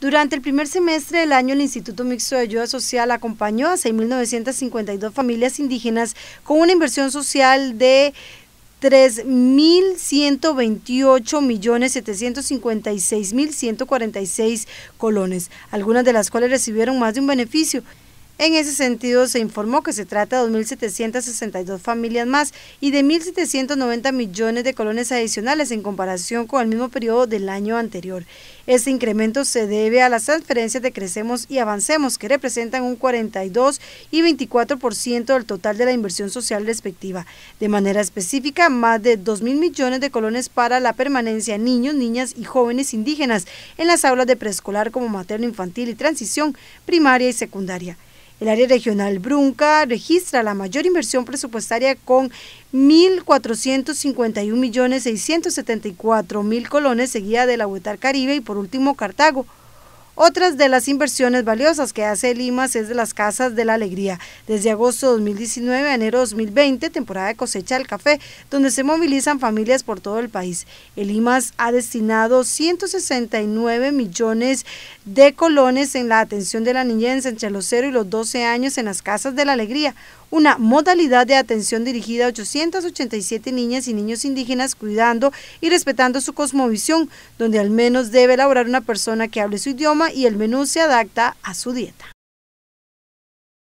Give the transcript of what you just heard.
Durante el primer semestre del año, el Instituto Mixto de Ayuda Social acompañó a 6.952 familias indígenas con una inversión social de 3.128.756.146 colones, algunas de las cuales recibieron más de un beneficio. En ese sentido, se informó que se trata de 2.762 familias más y de 1.790 millones de colones adicionales en comparación con el mismo periodo del año anterior. Este incremento se debe a las transferencias de Crecemos y Avancemos, que representan un 42 y 24% del total de la inversión social respectiva. De manera específica, más de 2.000 millones de colones para la permanencia de niños, niñas y jóvenes indígenas en las aulas de preescolar como materno infantil y transición primaria y secundaria. El área regional Brunca registra la mayor inversión presupuestaria con 1.451.674.000 colones, seguida de la Caribe y por último Cartago, otras de las inversiones valiosas que hace el Limas es de las Casas de la Alegría. Desde agosto de 2019 a enero de 2020, temporada de cosecha del café, donde se movilizan familias por todo el país. El IMAS ha destinado 169 millones de colones en la atención de la niñez entre los 0 y los 12 años en las Casas de la Alegría, una modalidad de atención dirigida a 887 niñas y niños indígenas cuidando y respetando su cosmovisión, donde al menos debe elaborar una persona que hable su idioma y el menú se adapta a su dieta.